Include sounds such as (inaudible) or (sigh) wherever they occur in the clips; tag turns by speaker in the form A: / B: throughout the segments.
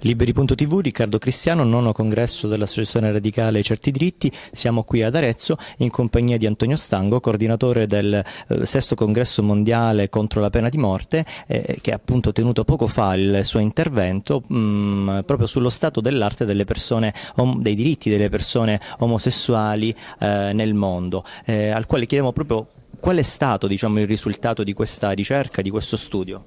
A: Liberi.tv, Riccardo Cristiano, nono congresso dell'Associazione Radicale Certi Diritti, siamo qui ad Arezzo in compagnia di Antonio Stango, coordinatore del eh, sesto congresso mondiale contro la pena di morte, eh, che ha appunto tenuto poco fa il suo intervento mh, mm, proprio sullo stato dell'arte dei diritti delle persone omosessuali eh, nel mondo, eh, al quale chiediamo proprio qual è stato diciamo, il risultato di questa ricerca, di questo studio.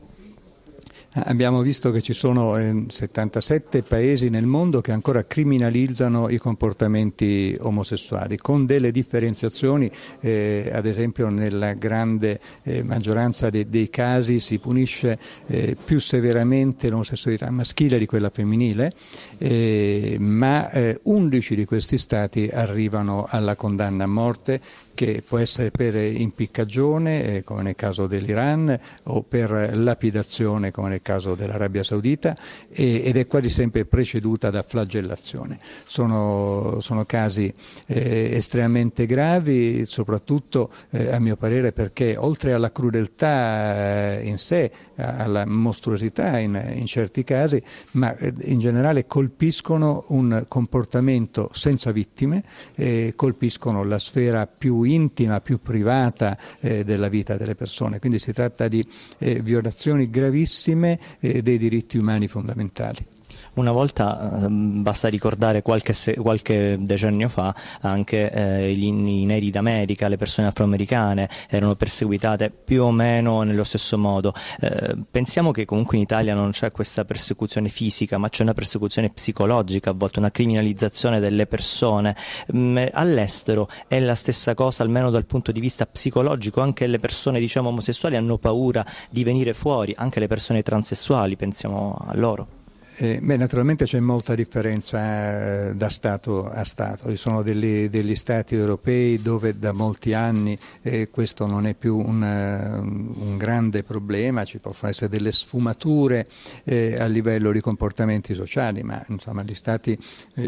B: Abbiamo visto che ci sono 77 ehm, paesi nel mondo che ancora criminalizzano i comportamenti omosessuali, con delle differenziazioni, eh, ad esempio nella grande eh, maggioranza de- dei casi si punisce eh, più severamente l'omosessualità maschile di quella femminile, eh, ma 11 eh, di questi stati arrivano alla condanna a morte che può essere per eh, impiccagione, eh, come nel caso dell'Iran, o per lapidazione, come nel caso dell'Arabia Saudita, ed è quasi sempre preceduta da flagellazione. Sono, sono casi eh, estremamente gravi, soprattutto eh, a mio parere perché oltre alla crudeltà eh, in sé, alla mostruosità in, in certi casi, ma in generale colpiscono un comportamento senza vittime, eh, colpiscono la sfera più intima, più privata eh, della vita delle persone. Quindi si tratta di eh, violazioni gravissime eh, dei diritti umani fondamentali.
A: Una volta ehm, basta ricordare qualche, qualche decennio fa anche eh, gli, i neri d'America, le persone afroamericane erano perseguitate più o meno nello stesso modo. Eh, pensiamo che comunque in Italia non c'è questa persecuzione fisica, ma c'è una persecuzione psicologica a volte, una criminalizzazione delle persone. Mm, all'estero è la stessa cosa, almeno dal punto di vista psicologico, anche le persone diciamo, omosessuali hanno paura di venire fuori, anche le persone transessuali, pensiamo a loro.
B: Eh, beh, naturalmente c'è molta differenza eh, da Stato a Stato, ci sono degli, degli, Stati europei dove da molti anni eh, questo non è più un, eh, un, grande problema, ci possono essere delle sfumature eh, a livello di comportamenti sociali, ma insomma, gli Stati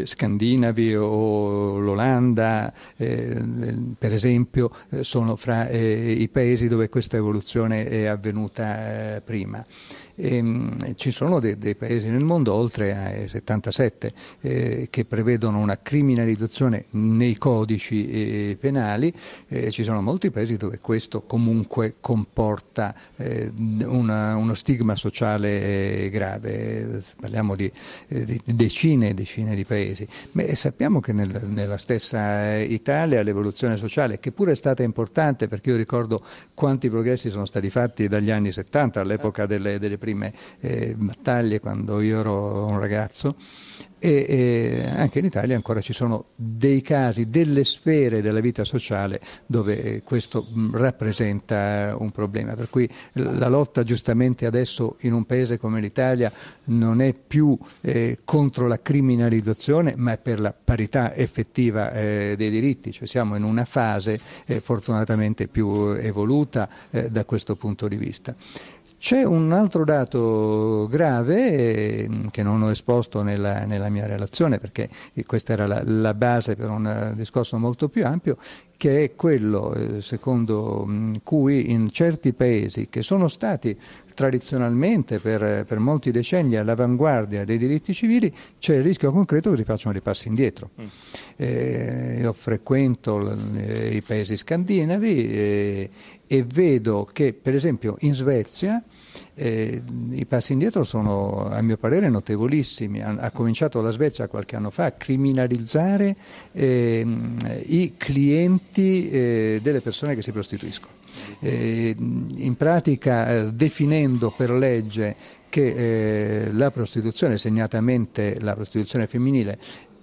B: scandinavi o l'Olanda per esempio sono fra i paesi dove questa evoluzione è avvenuta prima. E, ehm, ci sono dei, dei, paesi nel mondo, oltre ai 77, eh, che prevedono una criminalizzazione nei codici eh, penali, eh, ci sono molti paesi dove questo comunque comporta eh, una, uno stigma sociale eh, grave, parliamo di, eh, di, decine e decine di paesi. Beh, sappiamo che nel, nella stessa Italia l'evoluzione sociale, che pure è stata importante, perché io ricordo quanti progressi sono stati fatti dagli anni 70 all'epoca certo. delle, delle prime prime eh, battaglie quando io ero un ragazzo e, e, anche in Italia ancora ci sono dei casi, delle sfere della vita sociale dove eh, questo mm, rappresenta un problema. Per cui la lotta giustamente adesso in un paese come l'Italia non è più eh, contro la criminalizzazione ma è per la parità effettiva eh, dei diritti, cioè siamo in una fase eh, fortunatamente più eh, evoluta eh, da questo punto di vista. C'è un altro dato grave ehm, che non ho esposto nella, nella, mia relazione perché questa era la, la, base per un eh, discorso molto più ampio, che è quello eh, secondo cui in certi paesi che sono stati tradizionalmente per, per, molti decenni all'avanguardia dei diritti civili, c'è il rischio concreto che si facciano dei passi indietro. Mm. Eh, io frequento l- eh, i paesi scandinavi e, e vedo che per esempio in Svezia eh, i passi indietro sono a mio parere notevolissimi, ha, ha cominciato la Svezia qualche anno fa a criminalizzare eh, i clienti eh, delle persone che si prostituiscono, eh, in pratica eh, definendo per legge che eh, la prostituzione, segnatamente la prostituzione femminile,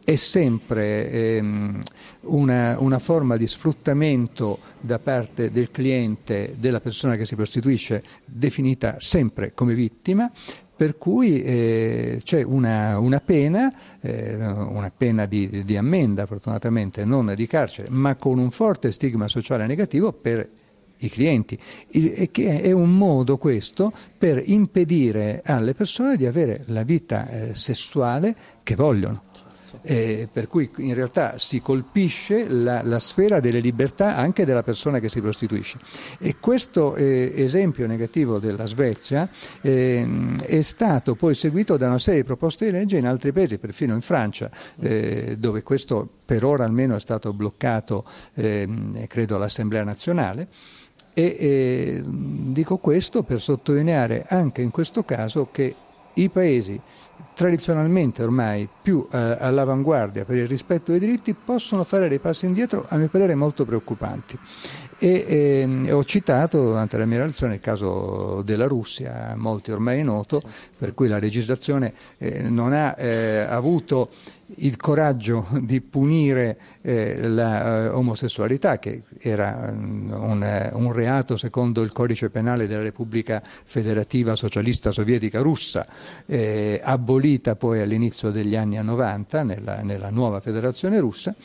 B: è sempre ehm, una, una, forma di sfruttamento da parte del cliente, della persona che si prostituisce, definita sempre come vittima, per cui eh, c'è una, una pena, eh, una pena di, di ammenda fortunatamente, non di carcere, ma con un forte stigma sociale negativo per i clienti, e che è un modo questo per impedire alle persone di avere la vita eh, sessuale che vogliono eh, per cui in realtà si colpisce la, la, sfera delle libertà anche della persona che si prostituisce. E questo eh, esempio negativo della Svezia eh, è stato poi seguito da una serie di proposte di legge in altri paesi, perfino in Francia, eh, dove questo per ora almeno è stato bloccato, ehm, credo, all'Assemblea nazionale. E eh, dico questo per sottolineare anche in questo caso che i paesi tradizionalmente ormai più eh, all'avanguardia per il rispetto dei diritti possono fare dei passi indietro a mio parere molto preoccupanti e, eh, ho citato durante la mia relazione il caso della Russia, a molti ormai è noto, sì. per cui la legislazione eh, non ha eh, avuto il coraggio di punire eh, l'omosessualità, eh, che era mm, un, eh, un, reato secondo il codice penale della Repubblica Federativa Socialista Sovietica Russa, abolita poi all'inizio degli anni 90 nella, nella nuova federazione russa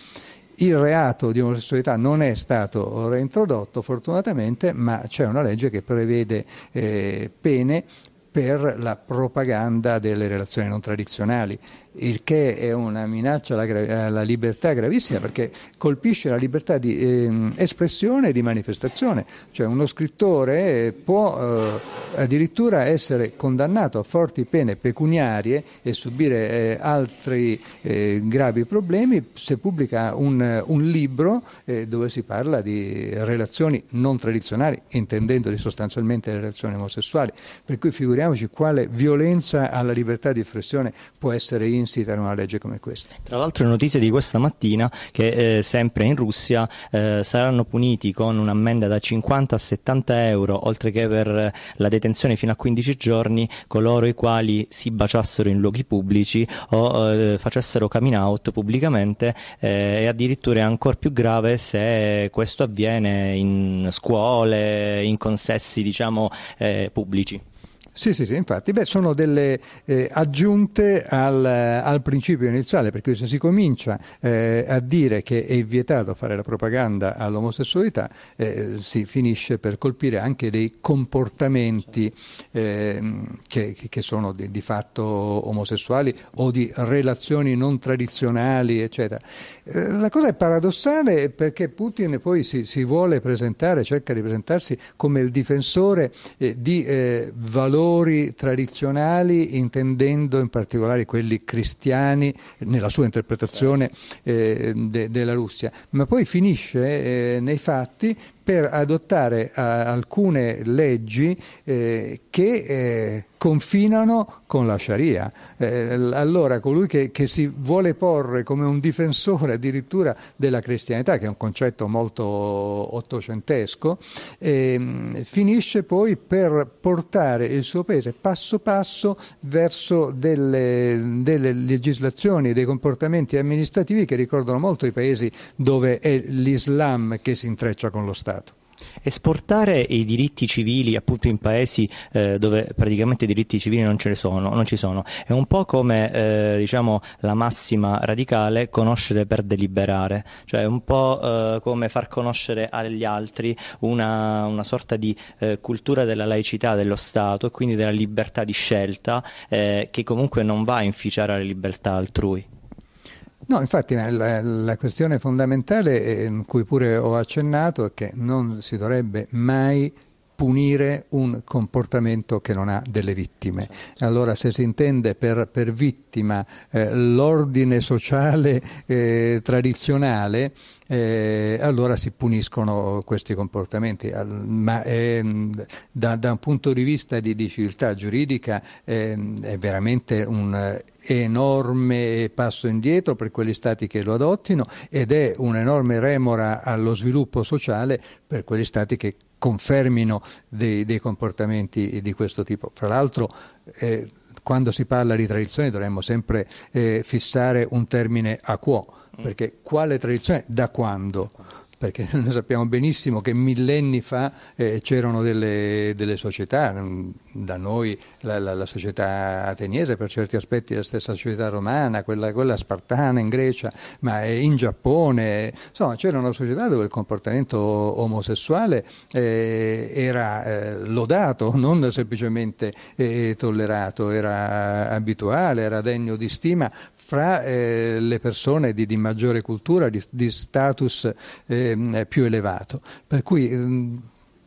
B: il reato di omosessualità non è stato reintrodotto fortunatamente, ma c'è una legge che prevede eh, pene per la propaganda delle relazioni non tradizionali il che è una minaccia alla, alla libertà gravissima perché colpisce la libertà di eh, espressione e di manifestazione, cioè uno scrittore può eh, addirittura essere condannato a forti pene pecuniarie e subire eh, altri eh, gravi problemi se pubblica un, un libro eh, dove si parla di relazioni non tradizionali, intendendoli sostanzialmente le relazioni omosessuali, per cui figuriamoci quale violenza alla libertà di espressione
A: può essere in insita in una legge come questa. Tra l'altro è notizia di questa mattina che eh, sempre in Russia eh, saranno puniti con un'ammenda da 50 a 70 euro, oltre che per eh, la detenzione fino a 15 giorni, coloro i quali si baciassero in luoghi pubblici o eh, facessero coming out pubblicamente eh, e addirittura è ancora più grave se questo avviene in scuole, in consessi diciamo eh, pubblici. Sì, sì, sì, infatti, Beh, sono delle eh, aggiunte
B: al, al, principio iniziale, perché se si comincia eh, a dire che è vietato fare la propaganda all'omosessualità, eh, si finisce per colpire anche dei comportamenti ehm, che, che, sono di, di, fatto omosessuali o di relazioni non tradizionali, eccetera. Eh, la cosa è paradossale perché Putin poi si, si vuole presentare, cerca di presentarsi come il difensore eh, di eh, valori valori tradizionali, intendendo in particolare quelli cristiani, nella sua interpretazione eh, de, della Russia, ma poi finisce eh, nei fatti per adottare eh, alcune leggi eh, che eh, confinano con la Sharia. Eh, allora colui che, che, si vuole porre come un difensore addirittura della cristianità, che è un concetto molto ottocentesco, ehm, finisce poi per portare il suo paese passo passo verso delle, delle legislazioni, dei comportamenti amministrativi che ricordano molto i paesi dove è
A: l'Islam che si intreccia con lo Stato esportare i diritti civili appunto in paesi eh, dove praticamente i diritti civili non, ce ne sono, non ci sono, è un po' come eh, diciamo, la massima radicale conoscere per deliberare, cioè è un po' eh, come far conoscere agli altri una, una sorta di eh, cultura della laicità dello Stato e quindi della libertà di scelta eh, che comunque non va a inficiare la libertà altrui.
B: No, infatti eh, la, la, questione fondamentale, eh, cui pure ho accennato, è che non si dovrebbe mai punire un comportamento che non ha delle vittime. Allora se si intende per, per vittima eh, l'ordine sociale eh, tradizionale, eh, allora si puniscono questi comportamenti. Al, ma ehm, da, da, un punto di vista di, di civiltà giuridica ehm, è veramente un enorme passo indietro per quegli stati che lo adottino ed è un'enorme remora allo sviluppo sociale per quegli stati che confermino dei, dei comportamenti di questo tipo. Fra l'altro eh, quando si parla di tradizione dovremmo sempre eh, fissare un termine a quo, mm. perché quale tradizione, da quando? perché (laughs) noi sappiamo benissimo che millenni fa eh, c'erano delle, delle, società, mm, da noi la, la, la, società ateniese per certi aspetti la stessa società romana, quella, quella spartana in Grecia, ma eh, in Giappone, insomma c'era una società dove il comportamento omosessuale eh, era eh, lodato, (laughs) non semplicemente eh, tollerato, era abituale, era degno di stima fra eh, le persone di, di maggiore cultura, di, di status eh, eh, più elevato. Per cui ehm,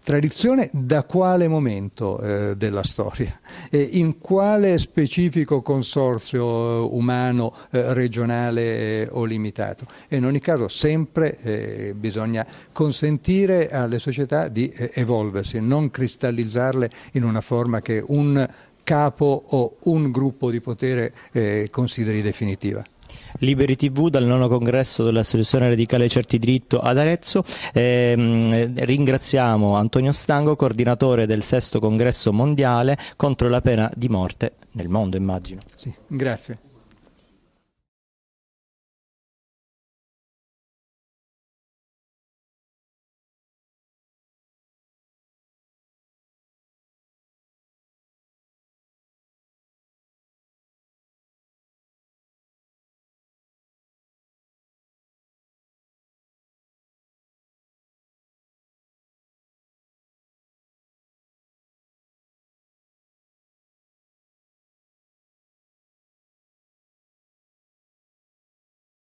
B: tradizione da quale momento eh, della storia? E in quale specifico consorzio eh, umano, eh, regionale eh, o limitato? E in ogni caso sempre eh, bisogna consentire alle società di evolversi, non cristallizzarle in una forma che un capo o un gruppo di potere
A: consideri definitiva. Liberi TV dal nono congresso dell'Associazione Radicale Certi Diritto ad Arezzo. Eh, ringraziamo Antonio Stango, coordinatore del sesto congresso mondiale contro la pena di morte nel mondo, immagino. Sì,
B: grazie.